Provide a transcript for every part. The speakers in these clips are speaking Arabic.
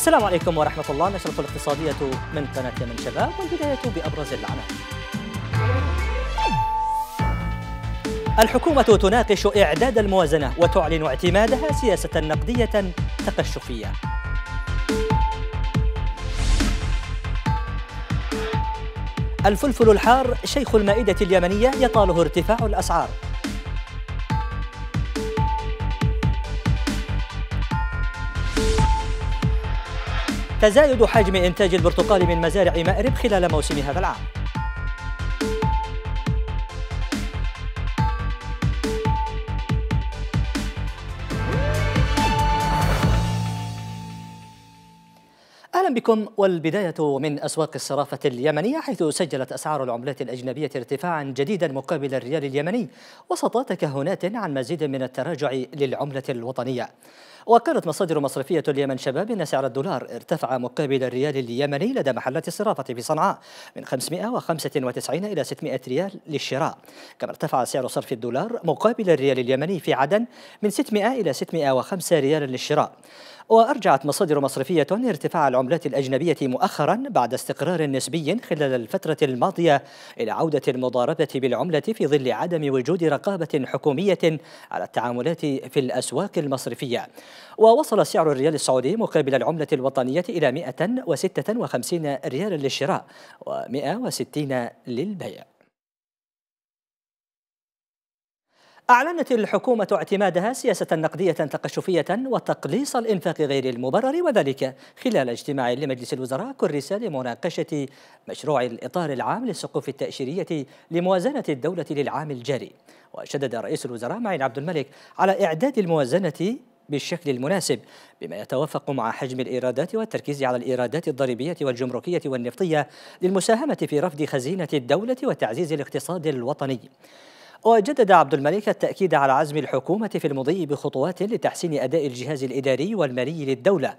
السلام عليكم ورحمة الله نشرة الاقتصادية من قناة من شباب والبداية بأبرز العناوين الحكومة تناقش إعداد الموازنة وتعلن اعتمادها سياسة نقدية تقشفية الفلفل الحار شيخ المائدة اليمنية يطاله ارتفاع الأسعار تزايد حجم إنتاج البرتقال من مزارع مأرب خلال موسم هذا العام اهلا بكم والبدايه من اسواق الصرافه اليمنيه حيث سجلت اسعار العملات الاجنبيه ارتفاعا جديدا مقابل الريال اليمني وسط تكهنات عن مزيد من التراجع للعمله الوطنيه. وقالت مصادر مصرفية اليمن شباب أن سعر الدولار ارتفع مقابل الريال اليمني لدى محلات الصرافة في صنعاء من 595 إلى 600 ريال للشراء كما ارتفع سعر صرف الدولار مقابل الريال اليمني في عدن من 600 إلى 605 ريال للشراء وأرجعت مصادر مصرفية ارتفاع العملات الأجنبية مؤخرا بعد استقرار نسبي خلال الفترة الماضية إلى عودة المضاربة بالعملة في ظل عدم وجود رقابة حكومية على التعاملات في الأسواق المصرفية ووصل سعر الريال السعودي مقابل العملة الوطنية إلى 156 ريالا للشراء و160 للبيع أعلنت الحكومة اعتمادها سياسة نقدية تقشفية وتقليص الإنفاق غير المبرر وذلك خلال اجتماع لمجلس الوزراء كرس لمناقشة مشروع الإطار العام للسقوف التأشيرية لموازنة الدولة للعام الجاري وشدد رئيس الوزراء معين عبد الملك على إعداد الموازنة بالشكل المناسب بما يتوافق مع حجم الإيرادات والتركيز على الإيرادات الضريبية والجمركية والنفطية للمساهمة في رفض خزينة الدولة وتعزيز الاقتصاد الوطني وجدد عبد الملك التأكيد على عزم الحكومة في المضي بخطوات لتحسين أداء الجهاز الإداري والمالي للدولة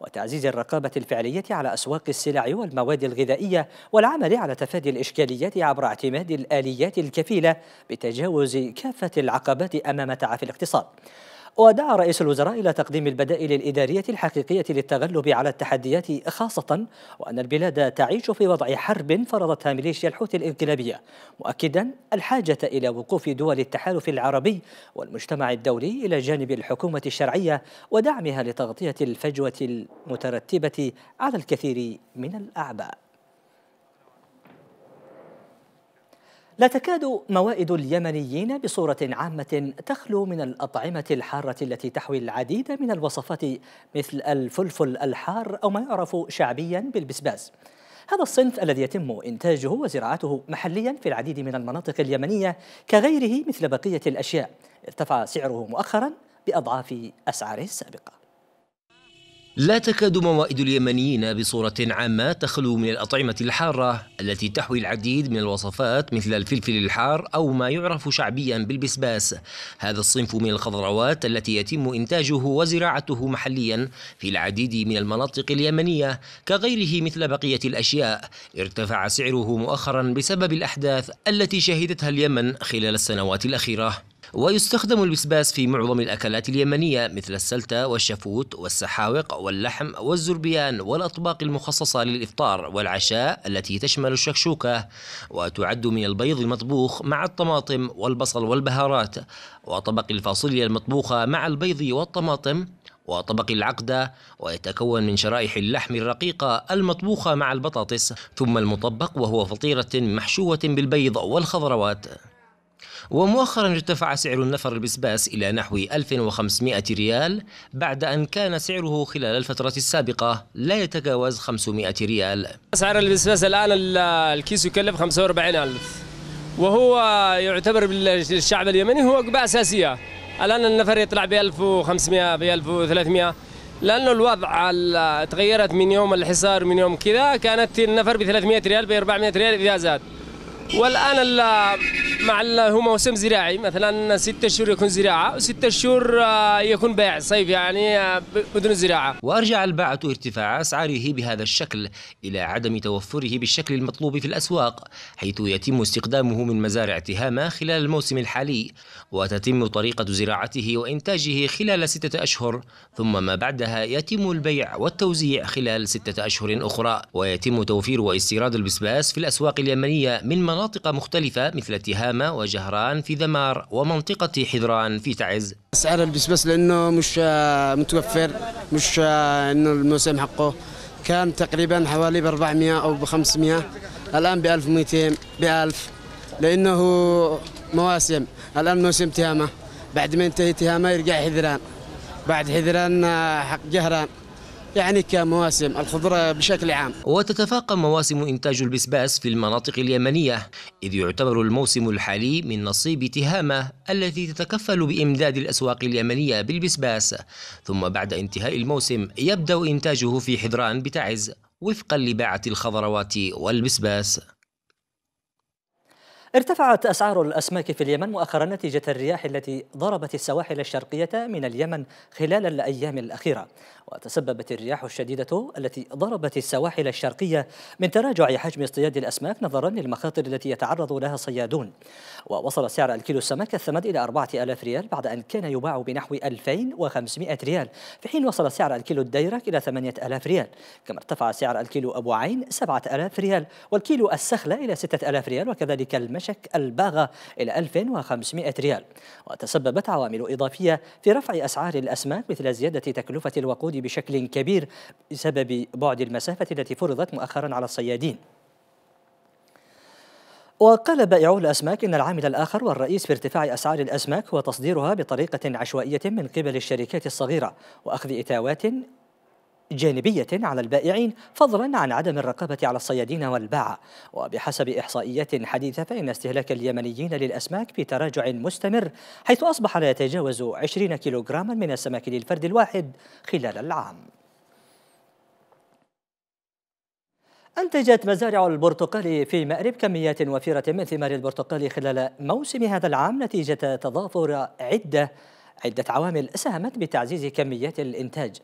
وتعزيز الرقابة الفعلية على أسواق السلع والمواد الغذائية والعمل على تفادي الإشكاليات عبر اعتماد الآليات الكفيلة بتجاوز كافة العقبات أمام تعافي الاقتصاد ودعا رئيس الوزراء إلى تقديم البدائل الإدارية الحقيقية للتغلب على التحديات خاصة وأن البلاد تعيش في وضع حرب فرضتها ميليشيا الحوثي الانقلابية مؤكدا الحاجة إلى وقوف دول التحالف العربي والمجتمع الدولي إلى جانب الحكومة الشرعية ودعمها لتغطية الفجوة المترتبة على الكثير من الأعباء لا تكاد موائد اليمنيين بصورة عامة تخلو من الأطعمة الحارة التي تحوي العديد من الوصفات مثل الفلفل الحار أو ما يعرف شعبيا بالبسباس هذا الصنف الذي يتم إنتاجه وزراعته محليا في العديد من المناطق اليمنية كغيره مثل بقية الأشياء ارتفع سعره مؤخرا بأضعاف أسعاره السابقة لا تكاد موائد اليمنيين بصورة عامة تخلو من الأطعمة الحارة التي تحوي العديد من الوصفات مثل الفلفل الحار أو ما يعرف شعبيا بالبسباس هذا الصنف من الخضروات التي يتم إنتاجه وزراعته محليا في العديد من المناطق اليمنية كغيره مثل بقية الأشياء ارتفع سعره مؤخرا بسبب الأحداث التي شهدتها اليمن خلال السنوات الأخيرة ويستخدم البسباس في معظم الأكلات اليمنية مثل السلتة والشفوت والسحاوق واللحم والزربيان والأطباق المخصصة للإفطار والعشاء التي تشمل الشكشوكة وتعد من البيض المطبوخ مع الطماطم والبصل والبهارات وطبق الفاصوليا المطبوخة مع البيض والطماطم وطبق العقدة ويتكون من شرائح اللحم الرقيقة المطبوخة مع البطاطس ثم المطبق وهو فطيرة محشوة بالبيض والخضروات ومؤخرا ارتفع سعر النفر البسباس إلى نحو 1500 ريال بعد أن كان سعره خلال الفترة السابقة لا يتجاوز 500 ريال سعر البسباس الآن الكيس يكلف 45 ألف وهو يعتبر بالشعب اليمني هو وجبة أساسية الآن النفر يطلع ب 1500 ب 1300 لانه الوضع تغيرت من يوم الحصار من يوم كذا كانت النفر ب 300 ريال ب 400 ريال اذا زاد والان مع هو موسم زراعي مثلا ستة شهور يكون زراعة وستة شهور آه، يكون بيع صيف يعني آه، بدون زراعة وأرجع الباعة ارتفاع أسعاره بهذا الشكل إلى عدم توفره بالشكل المطلوب في الأسواق حيث يتم استخدامه من مزارع تهامة خلال الموسم الحالي وتتم طريقة زراعته وإنتاجه خلال ستة أشهر ثم ما بعدها يتم البيع والتوزيع خلال ستة أشهر أخرى ويتم توفير واستيراد البسباس في الأسواق اليمنية من مناطق مختلفة مثل تهامة سلامة وجهران في ذمار ومنطقة حذران في تعز سعر البسبس لأنه مش آه، متوفر مش آه، أنه الموسم حقه كان تقريبا حوالي ب 400 أو ب 500 الآن ب 1200 ب 1000 لأنه مواسم الآن موسم تهامة بعد ما ينتهي تهامة يرجع حذران بعد حذران آه، حق جهران يعني كمواسم الخضرة بشكل عام وتتفاقم مواسم إنتاج البسباس في المناطق اليمنية إذ يعتبر الموسم الحالي من نصيب تهامة التي تتكفل بإمداد الأسواق اليمنية بالبسباس ثم بعد انتهاء الموسم يبدأ إنتاجه في حضران بتعز وفقا لباعة الخضروات والبسباس ارتفعت أسعار الأسماك في اليمن مؤخرا نتيجة الرياح التي ضربت السواحل الشرقية من اليمن خلال الأيام الأخيرة وتسببت الرياح الشديدة التي ضربت السواحل الشرقية من تراجع حجم اصطياد الأسماك نظرا للمخاطر التي يتعرض لها الصيادون ووصل سعر الكيلو السمك الثمد إلى 4000 ريال بعد أن كان يباع بنحو 2500 ريال في حين وصل سعر الكيلو الديرك إلى 8000 ريال كما ارتفع سعر الكيلو أبو عين 7000 ريال والكيلو السخلة إلى 6000 ريال وكذلك المشك الباغة إلى 1500 ريال وتسببت عوامل إضافية في رفع أسعار الأسماك مثل زيادة تكلفة الوقود الصعود بشكل كبير بسبب بعد المسافة التي فرضت مؤخرا على الصيادين وقال بائعو الأسماك إن العامل الآخر والرئيس في ارتفاع أسعار الأسماك هو تصديرها بطريقة عشوائية من قبل الشركات الصغيرة وأخذ إتاوات جانبية على البائعين فضلا عن عدم الرقابة على الصيادين والباعة وبحسب إحصائيات حديثة فإن استهلاك اليمنيين للأسماك في تراجع مستمر حيث أصبح لا يتجاوز 20 كيلوغراما من السمك للفرد الواحد خلال العام أنتجت مزارع البرتقال في مأرب كميات وفيرة من ثمار البرتقال خلال موسم هذا العام نتيجة تضافر عدة عدة عوامل ساهمت بتعزيز كميات الإنتاج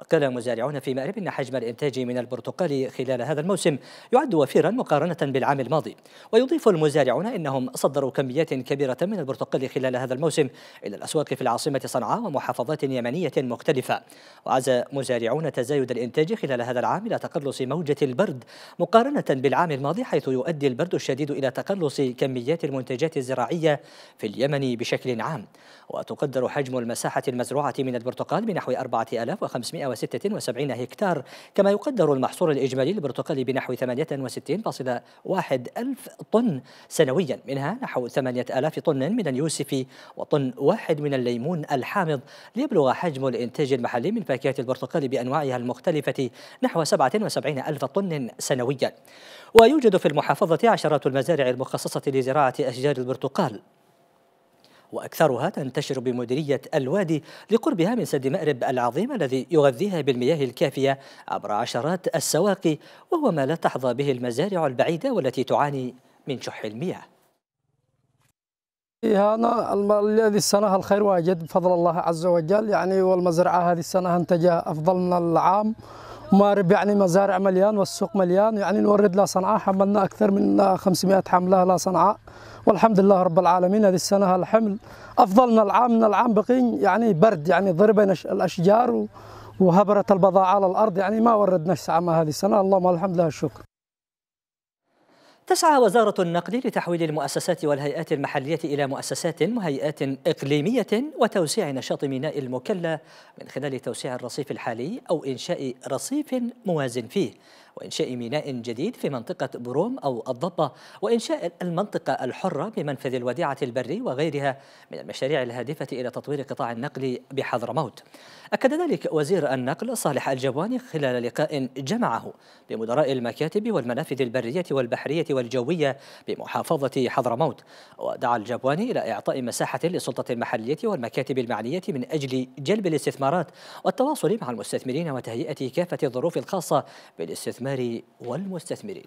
وقال مزارعون في مأرب أن حجم الإنتاج من البرتقال خلال هذا الموسم يعد وفيرا مقارنة بالعام الماضي ويضيف المزارعون أنهم صدروا كميات كبيرة من البرتقال خلال هذا الموسم إلى الأسواق في العاصمة صنعاء ومحافظات يمنية مختلفة وعزى مزارعون تزايد الإنتاج خلال هذا العام إلى تقلص موجة البرد مقارنة بالعام الماضي حيث يؤدي البرد الشديد إلى تقلص كميات المنتجات الزراعية في اليمن بشكل عام وتقدر حجم المساحة المزروعة من البرتقال بنحو 4500 176 هكتار كما يقدر المحصول الإجمالي للبرتقال بنحو 68.1 ألف طن سنويا منها نحو 8000 طن من اليوسف وطن واحد من الليمون الحامض ليبلغ حجم الإنتاج المحلي من فاكهة البرتقال بأنواعها المختلفة نحو 77 ألف طن سنويا ويوجد في المحافظة عشرات المزارع المخصصة لزراعة أشجار البرتقال وأكثرها تنتشر بمديرية الوادي لقربها من سد مأرب العظيم الذي يغذيها بالمياه الكافية عبر عشرات السواقي وهو ما لا تحظى به المزارع البعيدة والتي تعاني من شح المياه هنا إيه، هذه السنة الخير واجد بفضل الله عز وجل يعني والمزرعة هذه السنة انتجها أفضل من العام مارب يعني مزارع مليان والسوق مليان يعني نورد لصنعاء حملنا أكثر من 500 حملة لصنعاء والحمد لله رب العالمين هذه السنة الحمل أفضلنا العام من العام بقين يعني برد يعني ضربنا الأشجار وهبرت البضاعة على الأرض يعني ما وردنا ما هذه السنة اللهم الحمد لله الشكر تسعى وزارة النقل لتحويل المؤسسات والهيئات المحلية إلى مؤسسات وهيئات إقليمية وتوسيع نشاط ميناء المكلا من خلال توسيع الرصيف الحالي أو إنشاء رصيف موازن فيه وإنشاء ميناء جديد في منطقة بروم أو الضبة وإنشاء المنطقة الحرة بمنفذ الوديعة البري وغيرها من المشاريع الهادفة إلى تطوير قطاع النقل بحضرموت أكد ذلك وزير النقل صالح الجواني خلال لقاء جمعه بمدراء المكاتب والمنافذ البرية والبحرية والجوية بمحافظة حضرموت ودعا الجواني إلى إعطاء مساحة للسلطة المحلية والمكاتب المعنية من أجل جلب الاستثمارات والتواصل مع المستثمرين وتهيئة كافة الظروف الخاصة بالاستثمار الاستثمار والمستثمرين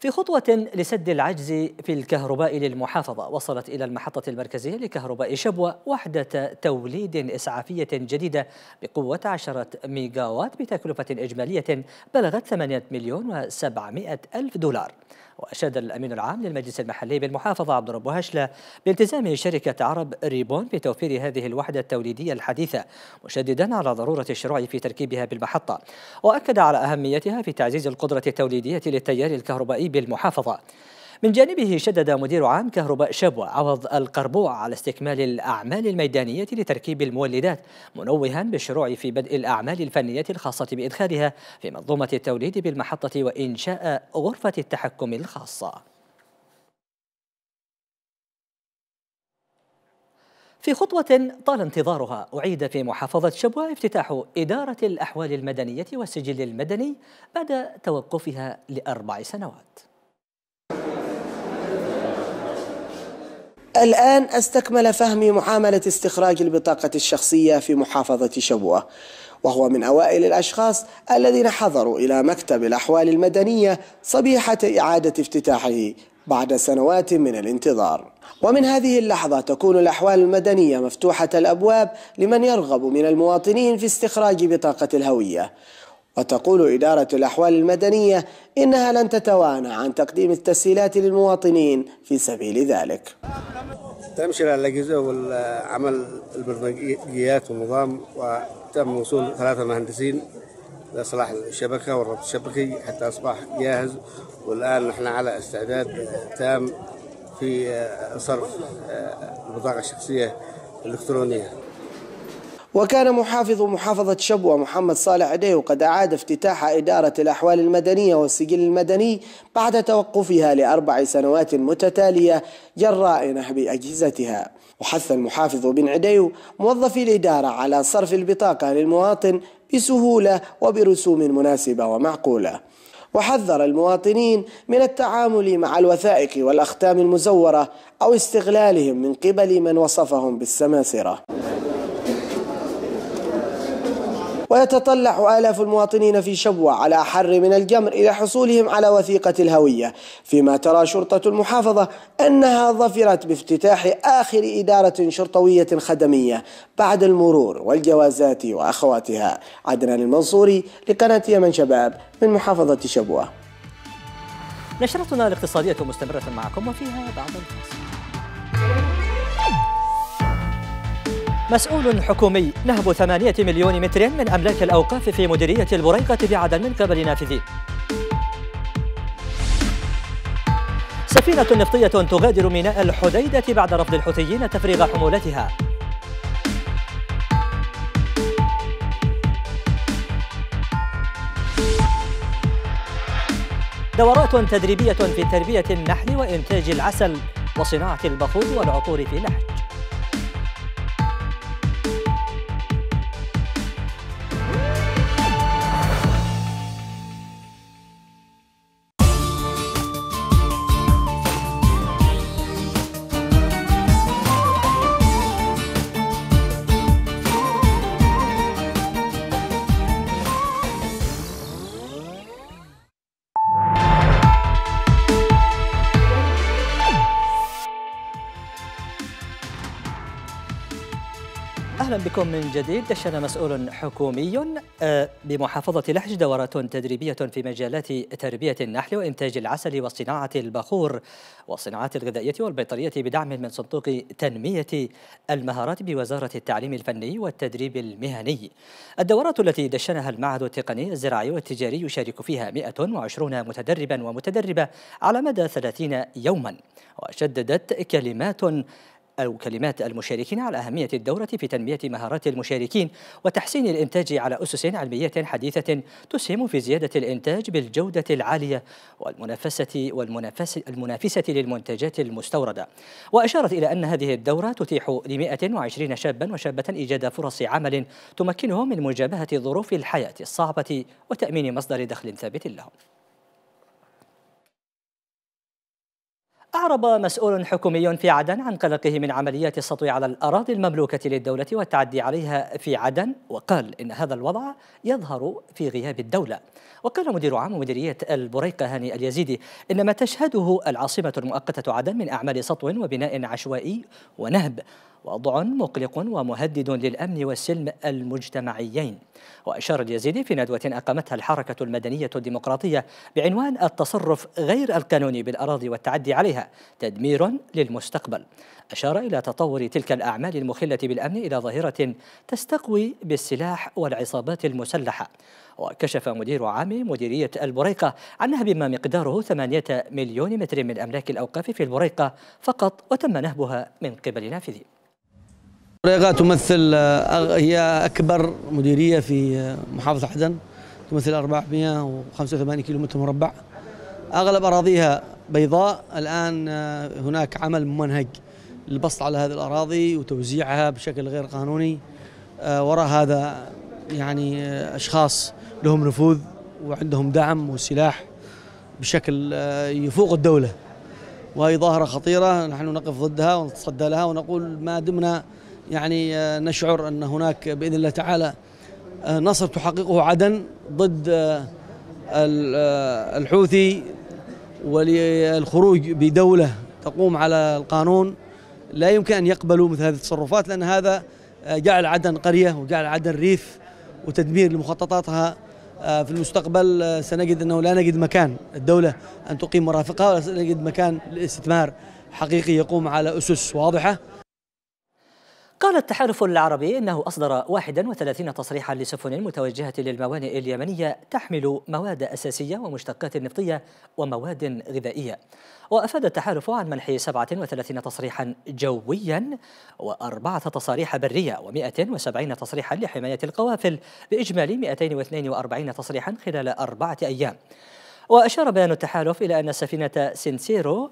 في خطوة لسد العجز في الكهرباء للمحافظة وصلت إلى المحطة المركزية لكهرباء شبوة وحدة توليد إسعافية جديدة بقوة 10 ميجاوات بتكلفة إجمالية بلغت 8 مليون و700 ألف دولار وأشاد الأمين العام للمجلس المحلي بالمحافظة عبد الرب هشلة بالتزام شركة عرب ريبون بتوفير هذه الوحدة التوليدية الحديثة مشددا على ضرورة الشروع في تركيبها بالمحطة وأكد على أهميتها في تعزيز القدرة التوليدية للتيار الكهربائي بالمحافظة من جانبه شدد مدير عام كهرباء شبوة عوض القربوع على استكمال الأعمال الميدانية لتركيب المولدات منوها بالشروع في بدء الأعمال الفنية الخاصة بإدخالها في منظومة التوليد بالمحطة وإنشاء غرفة التحكم الخاصة في خطوة طال انتظارها أعيد في محافظة شبوة افتتاح إدارة الأحوال المدنية والسجل المدني بعد توقفها لأربع سنوات الآن استكمل فهمي معاملة استخراج البطاقة الشخصية في محافظة شبوة وهو من أوائل الأشخاص الذين حضروا إلى مكتب الأحوال المدنية صبيحة إعادة افتتاحه بعد سنوات من الانتظار ومن هذه اللحظة تكون الأحوال المدنية مفتوحة الأبواب لمن يرغب من المواطنين في استخراج بطاقة الهوية وتقول إدارة الأحوال المدنية إنها لن تتوانى عن تقديم التسهيلات للمواطنين في سبيل ذلك تمشي على الأجهزة والعمل البرمجيات والنظام وتم وصول ثلاثة مهندسين لإصلاح الشبكة والربط الشبكي حتى أصبح جاهز والآن نحن على استعداد تام في صرف البطاقة الشخصية الإلكترونية وكان محافظ محافظة شبوة محمد صالح عديو قد أعاد افتتاح إدارة الأحوال المدنية والسجل المدني بعد توقفها لأربع سنوات متتالية جراء نهب أجهزتها وحث المحافظ بن عديو موظفي الإدارة على صرف البطاقة للمواطن بسهولة وبرسوم مناسبة ومعقولة وحذر المواطنين من التعامل مع الوثائق والأختام المزورة أو استغلالهم من قبل من وصفهم بالسماسرة ويتطلع آلاف المواطنين في شبوة على حر من الجمر إلى حصولهم على وثيقة الهوية فيما ترى شرطة المحافظة أنها ظفرت بافتتاح آخر إدارة شرطوية خدمية بعد المرور والجوازات وأخواتها عدنان المنصوري لقناة يمن شباب من محافظة شبوة نشرتنا الاقتصادية مستمرة معكم وفيها بعض الفاصل مسؤول حكومي نهب ثمانية مليون متر من أملاك الأوقاف في مديرية البريقة بعدن من قبل نافذين سفينة نفطية تغادر ميناء الحديدة بعد رفض الحوثيين تفريغ حمولتها دورات تدريبية في تربية النحل وإنتاج العسل وصناعة البخور والعطور في نحل بكم من جديد دشن مسؤول حكومي آه، بمحافظة لحج دورات تدريبية في مجالات تربية النحل وإنتاج العسل وصناعة البخور والصناعات الغذائية والبيطرية بدعم من صندوق تنمية المهارات بوزارة التعليم الفني والتدريب المهني الدورات التي دشنها المعهد التقني الزراعي والتجاري يشارك فيها 120 متدربا ومتدربة على مدى 30 يوما وشددت كلمات أو كلمات المشاركين على أهمية الدورة في تنمية مهارات المشاركين وتحسين الإنتاج على أسس علمية حديثة تسهم في زيادة الإنتاج بالجودة العالية والمنافسة والمنافسة المنافسة للمنتجات المستوردة وأشارت إلى أن هذه الدورة تتيح ل 120 شابا وشابة إيجاد فرص عمل تمكنهم من مجابهة ظروف الحياة الصعبة وتأمين مصدر دخل ثابت لهم أعرب مسؤول حكومي في عدن عن قلقه من عمليات السطو على الأراضي المملوكة للدولة والتعدي عليها في عدن وقال إن هذا الوضع يظهر في غياب الدولة وقال مدير عام مديرية البريقة هاني اليزيدي إن ما تشهده العاصمة المؤقتة عدن من أعمال سطو وبناء عشوائي ونهب وضع مقلق ومهدد للأمن والسلم المجتمعيين وأشار اليزيدي في ندوة أقامتها الحركة المدنية الديمقراطية بعنوان التصرف غير القانوني بالأراضي والتعدي عليها تدمير للمستقبل أشار إلى تطور تلك الأعمال المخلة بالأمن إلى ظاهرة تستقوي بالسلاح والعصابات المسلحة وكشف مدير عام مديرية البريقة عنها بما مقداره ثمانية مليون متر من أملاك الأوقاف في البريقة فقط وتم نهبها من قبل نافذين ريغا تمثل آه، هي أكبر مديرية في آه، محافظة عدن تمثل 485 كيلو متر مربع أغلب أراضيها بيضاء الآن آه، هناك عمل ممنهج للبسط على هذه الأراضي وتوزيعها بشكل غير قانوني وراء هذا يعني أشخاص لهم نفوذ وعندهم دعم وسلاح بشكل يفوق الدولة وهي ظاهرة خطيرة نحن نقف ضدها ونتصدى لها ونقول ما دمنا يعني آه، نشعر أن هناك بإذن الله تعالى آه، نصر تحققه عدن ضد آه، الحوثي والخروج بدولة تقوم على القانون لا يمكن أن يقبلوا مثل هذه التصرفات لأن هذا جعل عدن قرية وجعل عدن ريف وتدمير لمخططاتها في المستقبل سنجد أنه لا نجد مكان الدولة أن تقيم مرافقها ولا نجد مكان للاستثمار حقيقي يقوم على أسس واضحة قال التحالف العربي إنه أصدر 31 تصريحا لسفن متوجهة للموانئ اليمنية تحمل مواد أساسية ومشتقات نفطية ومواد غذائية وأفاد التحالف عن منح 37 تصريحا جويا وأربعة تصاريح برية و170 تصريحا لحماية القوافل بإجمالي 242 تصريحا خلال أربعة أيام وأشار بيان التحالف إلى أن سفينة سينسيرو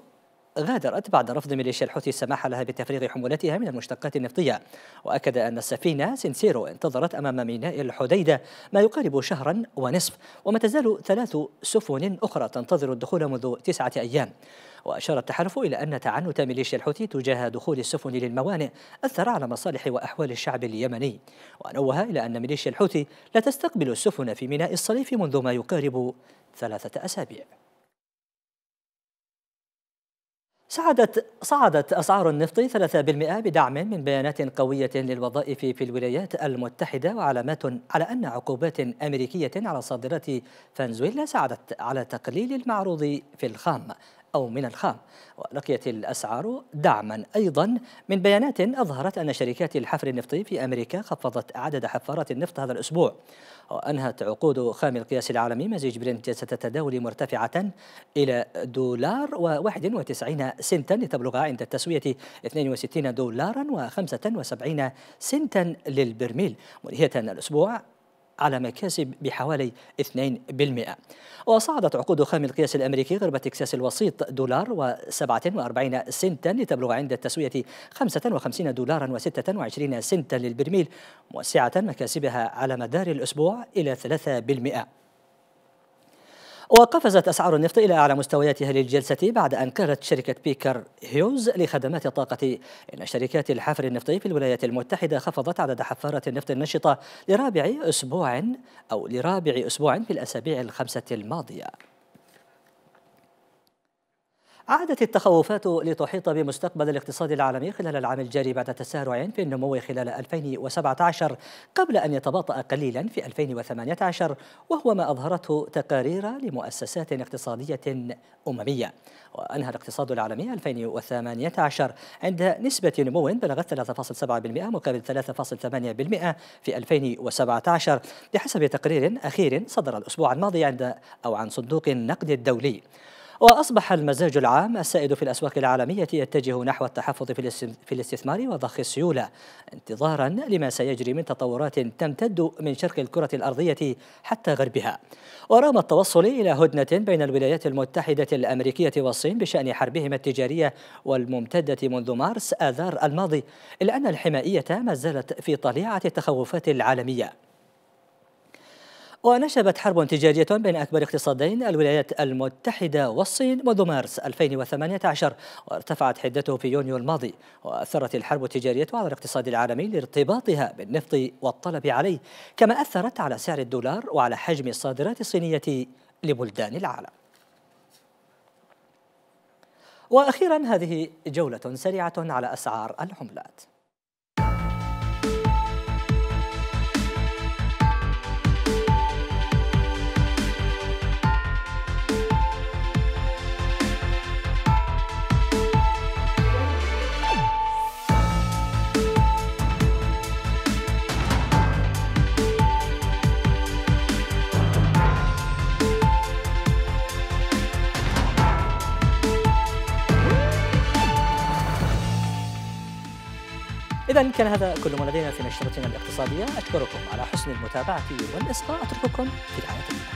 غادرت بعد رفض ميليشيا الحوثي السماح لها بتفريغ حمولتها من المشتقات النفطية وأكد أن السفينة سينسيرو انتظرت أمام ميناء الحديدة ما يقارب شهرا ونصف وما تزال ثلاث سفن أخرى تنتظر الدخول منذ تسعة أيام وأشار التحالف إلى أن تعنت ميليشيا الحوثي تجاه دخول السفن للموانئ أثر على مصالح وأحوال الشعب اليمني ونوه إلى أن ميليشيا الحوثي لا تستقبل السفن في ميناء الصليف منذ ما يقارب ثلاثة أسابيع صعدت صعدت أسعار النفط 3% بدعم من بيانات قوية للوظائف في الولايات المتحدة وعلامات على أن عقوبات أمريكية على صادرات فنزويلا ساعدت على تقليل المعروض في الخام أو من الخام ولقيت الأسعار دعما أيضا من بيانات أظهرت أن شركات الحفر النفطي في أمريكا خفضت عدد حفارات النفط هذا الأسبوع وأنهت عقود خام القياس العالمي مزيج برنت ستتداول مرتفعة إلى دولار و91 سنتا لتبلغ عند التسوية 62 دولارا و75 سنتا للبرميل منهية الأسبوع على مكاسب بحوالي 2% وصعدت عقود خام القياس الأمريكي غرب تكساس الوسيط دولار و47 سنتا لتبلغ عند التسوية 55 دولارا و26 سنتا للبرميل موسعة مكاسبها على مدار الأسبوع إلى 3% وقفزت أسعار النفط إلى أعلى مستوياتها للجلسة بعد أن كرت شركة بيكر هيوز لخدمات الطاقة إن شركات الحفر النفطي في الولايات المتحدة خفضت عدد حفارات النفط النشطة لرابع أسبوع أو لرابع أسبوع في الأسابيع الخمسة الماضية عادت التخوفات لتحيط بمستقبل الاقتصاد العالمي خلال العام الجاري بعد تسارع في النمو خلال 2017 قبل أن يتباطأ قليلا في 2018 وهو ما أظهرته تقارير لمؤسسات اقتصادية أممية وأنهى الاقتصاد العالمي 2018 عند نسبة نمو بلغت 3.7% مقابل 3.8% في 2017 بحسب تقرير أخير صدر الأسبوع الماضي عند أو عن صندوق النقد الدولي وأصبح المزاج العام السائد في الأسواق العالمية يتجه نحو التحفظ في الاستثمار وضخ السيولة انتظارا لما سيجري من تطورات تمتد من شرق الكرة الأرضية حتى غربها ورغم التوصل إلى هدنة بين الولايات المتحدة الأمريكية والصين بشأن حربهما التجارية والممتدة منذ مارس آذار الماضي إلا أن الحمائية ما زالت في طليعة التخوفات العالمية ونشبت حرب تجارية بين أكبر اقتصادين الولايات المتحدة والصين منذ مارس 2018 وارتفعت حدته في يونيو الماضي وأثرت الحرب التجارية على الاقتصاد العالمي لارتباطها بالنفط والطلب عليه كما أثرت على سعر الدولار وعلى حجم الصادرات الصينية لبلدان العالم وأخيرا هذه جولة سريعة على أسعار العملات إذا كان هذا كل ما لدينا في نشرتنا الاقتصادية أشكركم على حسن المتابعة والإصغاء أترككم في رعاية الله